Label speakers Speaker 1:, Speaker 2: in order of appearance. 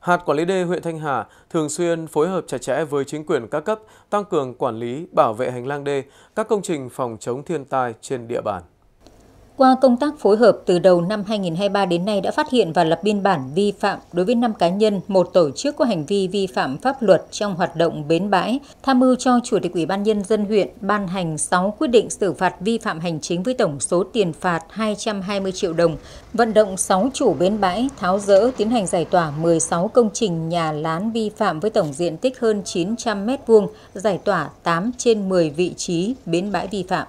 Speaker 1: hạt quản lý đê huyện Thanh Hà thường xuyên phối hợp chặt chẽ với chính quyền các cấp tăng cường quản lý, bảo vệ hành lang đê, các công trình phòng chống thiên tai trên địa bàn.
Speaker 2: Qua công tác phối hợp từ đầu năm 2023 đến nay đã phát hiện và lập biên bản vi phạm đối với 5 cá nhân, một tổ chức có hành vi vi phạm pháp luật trong hoạt động bến bãi, tham mưu cho Chủ tịch Ủy ban Nhân dân huyện ban hành 6 quyết định xử phạt vi phạm hành chính với tổng số tiền phạt 220 triệu đồng, vận động 6 chủ bến bãi tháo rỡ tiến hành giải tỏa 16 công trình nhà lán vi phạm với tổng diện tích hơn 900 m2, giải tỏa 8 trên 10 vị trí bến bãi vi phạm.